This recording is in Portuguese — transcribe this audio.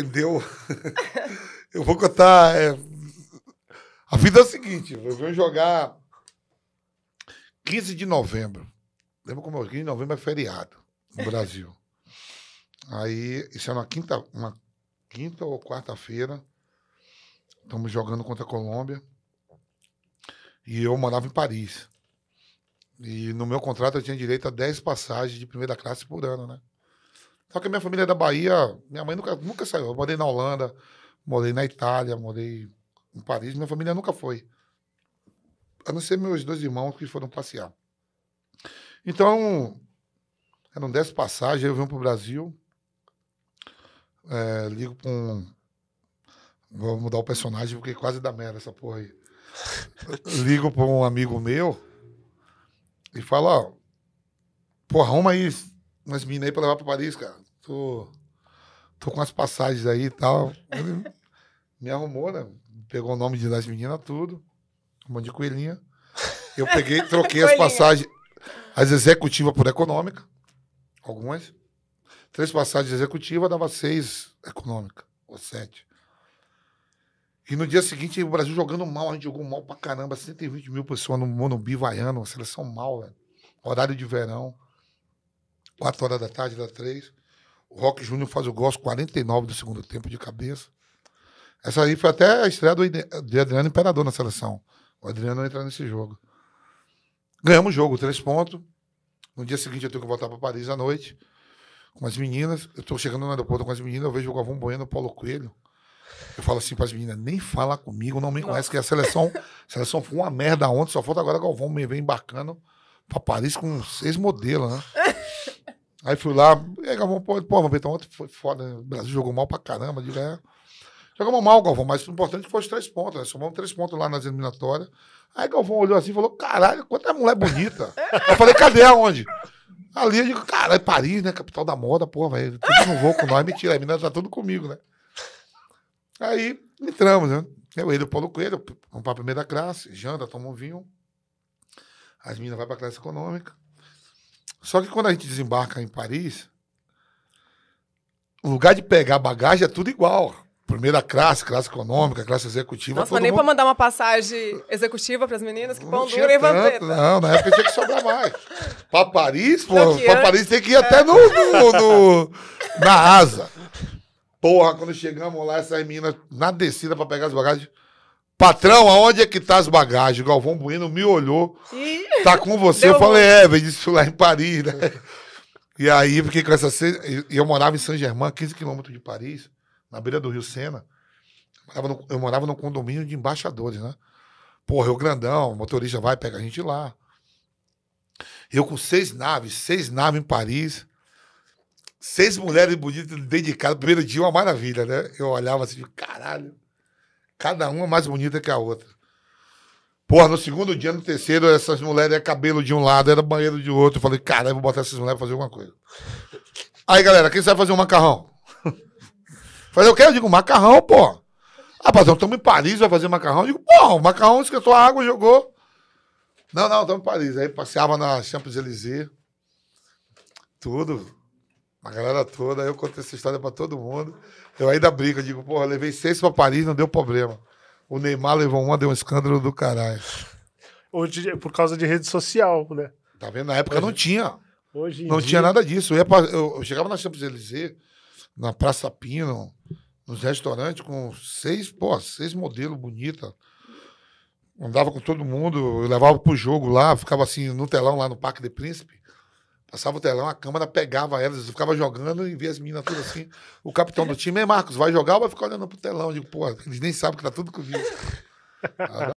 entendeu? eu vou contar. É... A vida é o seguinte: eu venho jogar 15 de novembro. Lembra como é? 15 de novembro é feriado no Brasil. Aí, isso é uma quinta, uma quinta ou quarta-feira. Estamos jogando contra a Colômbia. E eu morava em Paris. E no meu contrato eu tinha direito a 10 passagens de primeira classe por ano, né? Só que a minha família é da Bahia, minha mãe nunca, nunca saiu. Eu morei na Holanda, morei na Itália, morei em Paris, minha família nunca foi. A não ser meus dois irmãos que foram passear. Então, eram dez passagens, eu vim para o Brasil, é, ligo para um. Vou mudar o personagem porque quase dá merda essa porra aí. ligo para um amigo meu e falo: ó, porra, arruma aí umas minas aí pra levar pra Paris, cara. Tô, tô com as passagens aí e tal. Ele me arrumou, né? Pegou o nome de das meninas, tudo. Um monte de coelhinha. Eu peguei, troquei as passagens, as executivas por econômica. Algumas. Três passagens executivas dava seis econômica, ou sete. E no dia seguinte, o Brasil jogando mal, a gente jogou mal pra caramba, 120 mil pessoas no Monobi vaiano, uma seleção mal, velho. Horário de verão. 4 horas da tarde, da 3. O Rock Júnior faz o gosto 49 do segundo tempo de cabeça. Essa aí foi até a estreia do de Adriano Imperador na seleção. O Adriano entra nesse jogo. Ganhamos o jogo, três pontos. No dia seguinte eu tenho que voltar para Paris à noite com as meninas. Eu estou chegando no aeroporto com as meninas, eu vejo o Galvão Bueno, o Paulo Coelho. Eu falo assim para as meninas, nem fala comigo, não me Nossa. conhece, que a seleção, a seleção foi uma merda ontem, só falta agora Galvão me vem embarcando para Paris com seis modelos, né? Aí fui lá, e aí, Galvão, pô, pô então ontem foi foda, né? o Brasil jogou mal pra caramba, diga, é. Jogamos mal, Galvão, mas o importante foi os três pontos, né? Somamos três pontos lá nas eliminatórias. Aí Galvão olhou assim e falou: caralho, quanta mulher bonita. eu falei: cadê aonde? Ali eu digo: caralho, é Paris, né? Capital da moda, porra, velho. Tudo não vou com nós, mentira, a menina tá tudo comigo, né? Aí entramos, né? Eu, ele, o Paulo Coelho, vamos pra primeira classe, janta, toma um vinho. As meninas vão pra classe econômica. Só que quando a gente desembarca em Paris, o lugar de pegar bagagem é tudo igual. Primeira classe, classe econômica, classe executiva. Nossa, mas nem mundo... para mandar uma passagem executiva para as meninas que não pão dura e vampeta. Não, na época tinha que sobrar mais. Para Paris, pô, para Paris tem que ir é. até no, no, no, na asa. Porra, quando chegamos lá, essas meninas na descida para pegar as bagagens. Patrão, aonde é que tá as bagagens? O Galvão Bueno me olhou. E... Tá com você. Deu eu falei, é, velho, isso lá em Paris, né? E aí fiquei com essa. E eu morava em Saint Germain, 15 quilômetros de Paris, na beira do Rio Sena. Eu morava, no, eu morava num condomínio de embaixadores, né? Porra, eu grandão, o motorista vai, pega a gente lá. Eu com seis naves, seis naves em Paris, seis mulheres bonitas, dedicadas. Primeiro dia, uma maravilha, né? Eu olhava assim, caralho. Cada uma é mais bonita que a outra. Porra, no segundo dia, no terceiro, essas mulheres era é cabelo de um lado, era banheiro de outro. Eu falei, cara, vou botar essas mulheres pra fazer alguma coisa. Aí, galera, quem sabe fazer um macarrão? falei, eu quero, eu digo, macarrão, pô. Rapaz, eu então estamos em Paris, vai fazer macarrão? Eu digo, pô, macarrão esquentou a água, jogou. Não, não, estamos em Paris. Aí passeava na Champs-Élysées. Tudo. A galera toda, eu contei essa história para todo mundo. Eu ainda brinco, digo, porra, levei seis para Paris, não deu problema. O Neymar levou uma, deu um escândalo do caralho. Hoje, por causa de rede social, né? Tá vendo? Na época Hoje. não tinha. Hoje não dia... tinha nada disso. Eu, pra, eu, eu chegava na Champs-Élysées, na Praça Pino, nos restaurantes, com seis, pô, seis modelos bonitas. Andava com todo mundo, eu levava pro jogo lá, ficava assim no telão lá no Parque de Príncipe. Passava o telão, a câmera pegava elas, eu ficava jogando e via as meninas tudo assim. O capitão do time é Marcos, vai jogar ou vai ficar olhando pro telão? Eu digo, pô, eles nem sabem que tá tudo comigo.